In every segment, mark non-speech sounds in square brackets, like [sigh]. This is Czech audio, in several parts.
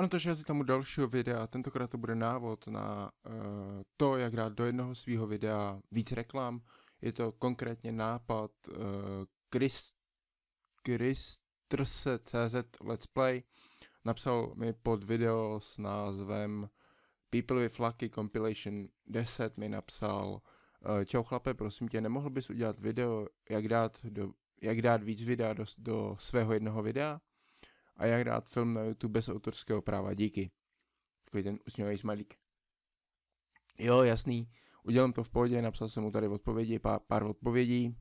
Ano, takže asi u dalšího videa, tentokrát to bude návod na uh, to, jak dát do jednoho svého videa víc reklam. Je to konkrétně nápad uh, Chris, Christrse.cz Let's Play. Napsal mi pod video s názvem People with Lucky Compilation 10 mi napsal uh, Čau chlape, prosím tě, nemohl bys udělat video, jak dát, do, jak dát víc videa do, do svého jednoho videa? a jak dát film na YouTube bez autorského práva, díky. Takový ten usměvý smalík. Jo, jasný, udělám to v pohodě, napsal jsem mu tady odpovědi, pár, pár odpovědí,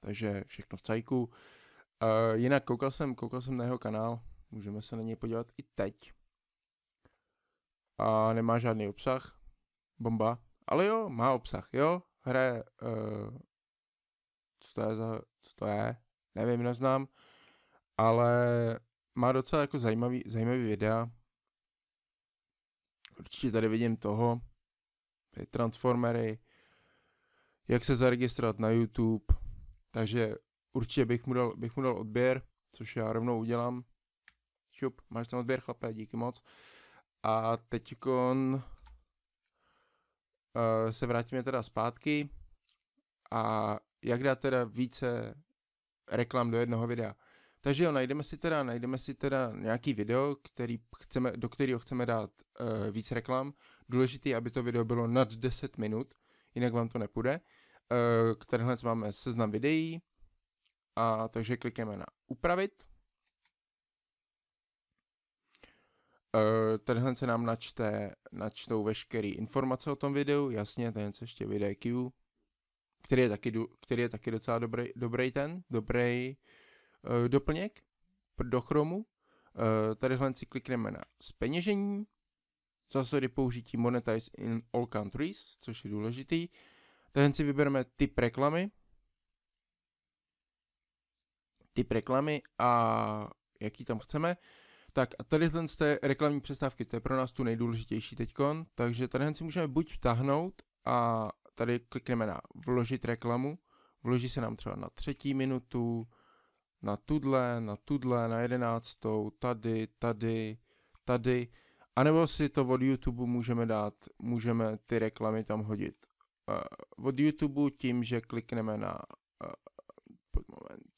takže všechno v cajku. Uh, jinak koukal jsem, koukal jsem na jeho kanál, můžeme se na něj podívat i teď. A nemá žádný obsah, bomba, ale jo, má obsah, jo, hraje, uh, co to je za, co to je, nevím, neznám, ale má docela jako zajímavý, zajímavý videa. Určitě tady vidím toho, tady Transformery, jak se zaregistrovat na YouTube, takže určitě bych mu dal, bych mu dal odběr, což já rovnou udělám. Šup, máš tam odběr chlape, díky moc. A teďkon uh, se vrátíme teda zpátky a jak dát teda více reklam do jednoho videa. Takže jo, najdeme si teda, najdeme si teda nějaký video, který chceme, do kterého chceme dát uh, víc reklam. Důležité aby to video bylo nad 10 minut, jinak vám to nepůjde. Uh, eh, tadyhle máme seznam videí, a takže klikneme na upravit. Uh, eh, tadyhle se nám načte, načtou veškeré informace o tom videu, jasně, tady se ještě videí, Q, který je taky, který je taky docela dobrý, dobrý ten, dobrý, Eh, doplněk do Chromu. Eh, tadyhle si klikneme na speněžení, zásady použití Monetize in all countries, což je důležitý. Tady si vybereme typ reklamy, typ reklamy a jaký tam chceme. Tak a tady z té reklamní přestávky, to je pro nás tu nejdůležitější teďkon, takže tady si můžeme buď vtáhnout a tady klikneme na vložit reklamu, vloží se nám třeba na třetí minutu, na tudle, na tudle, na jedenáctou, tady, tady, tady. A nebo si to od YouTube můžeme dát, můžeme ty reklamy tam hodit. Uh, od YouTube tím, že klikneme na uh, moment,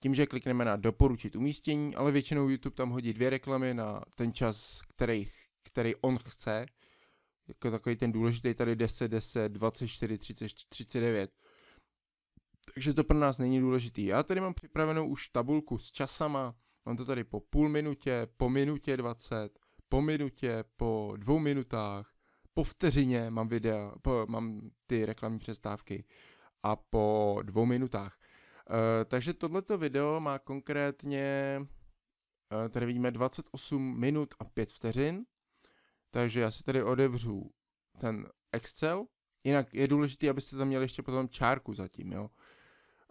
tím, že klikneme na doporučit umístění, ale většinou YouTube tam hodí dvě reklamy na ten čas, který, který on chce, jako takový ten důležitý tady 10, 10, 24, 30, 39. Takže to pro nás není důležitý. Já tady mám připravenou už tabulku s časama, mám to tady po půl minutě, po minutě 20, po minutě, po dvou minutách, po vteřině mám videa, po, mám ty reklamní přestávky a po dvou minutách. E, takže tohleto video má konkrétně, e, tady vidíme 28 minut a 5 vteřin, takže já si tady odevřu ten Excel, jinak je důležité, abyste tam měli ještě potom čárku zatím, jo.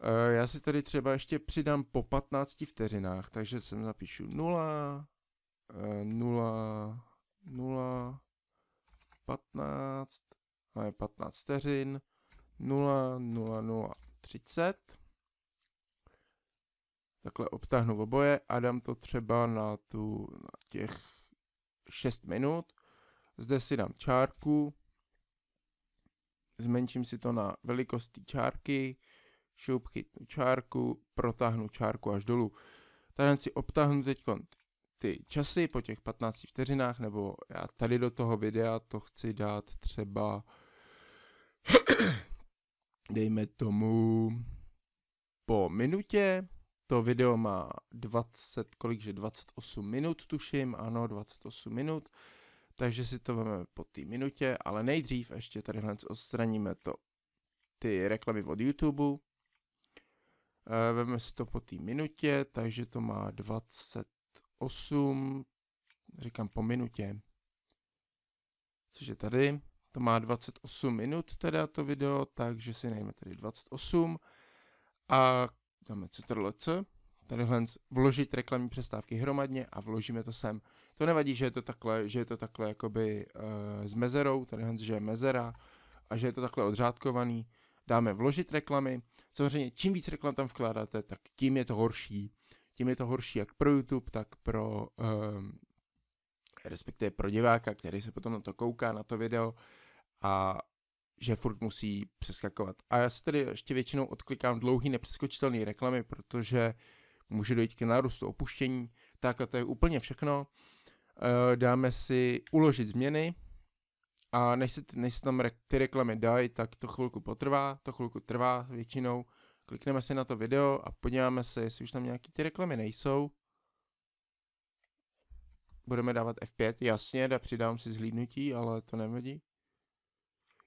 Eh, já si tady třeba ještě přidám po 15 vteřinách, takže sem napíšu 0, 0, 0, 15, je 15 vteřin, 0, 0, 0, 30. Takhle obtáhnu oboje a dám to třeba na, tu, na těch 6 minut. Zde si dám čárku, zmenším si to na velikost čárky, šup, chytnu čárku, protáhnu čárku až dolů. Tady si obtáhnu teď ty časy po těch 15 vteřinách, nebo já tady do toho videa to chci dát třeba, [clears throat] dejme tomu, po minutě. To video má 20, kolikže 28 minut, tuším, ano, 28 minut. Takže si to vezmeme po té minutě, ale nejdřív ještě tady hned odstraníme to, ty reklamy od YouTube, Eh, Veme si to po té minutě, takže to má 28, říkám po minutě, což je tady. To má 28 minut teda to video, takže si najme tady 28 a dáme CTRL-C, tadyhle vložit reklamní přestávky hromadně a vložíme to sem. To nevadí, že je to takhle, že je to takhle jakoby e, s mezerou, tadyhle, že je mezera a že je to takhle odřádkovaný. Dáme vložit reklamy Samozřejmě, čím víc reklam tam vkládáte, tak tím je to horší. Tím je to horší jak pro YouTube, tak pro, um, respektive pro diváka, který se potom na to kouká, na to video a že furt musí přeskakovat. A já se tedy ještě většinou odklikám dlouhý nepřeskočitelný reklamy, protože může dojít k nárůstu opuštění. Tak a to je úplně všechno. Ehm, dáme si uložit změny, a než se, než se tam re, ty reklamy dají, tak to chvilku potrvá, to chvilku trvá většinou. Klikneme si na to video a podíváme se, jestli už tam nějaký ty reklamy nejsou. Budeme dávat F5, jasně, da, přidám si zhlídnutí, ale to nevadí.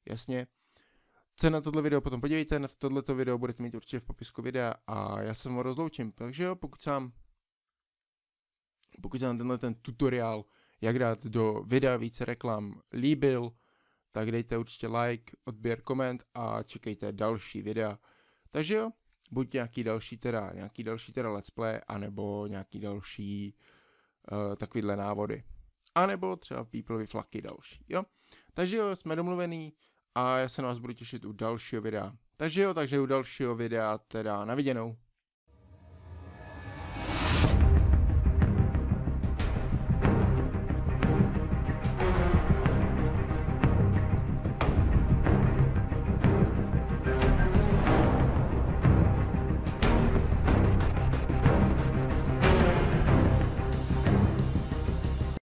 Jasně. Se na tohle video potom podívejte, v tohleto video budete mít určitě v popisku videa a já se mu rozloučím. Takže jo, pokud vám, pokud se vám tenhle ten tutoriál jak dát do videa více reklam, líbil, tak dejte určitě like, odběr, koment a čekejte další videa. Takže jo, buď nějaký další teda, nějaký další teda let's play, anebo nějaký další uh, takovýhle návody. A nebo třeba People flaky další, jo. Takže jo, jsme domluvený a já se na vás budu těšit u dalšího videa. Takže jo, takže u dalšího videa teda naviděnou.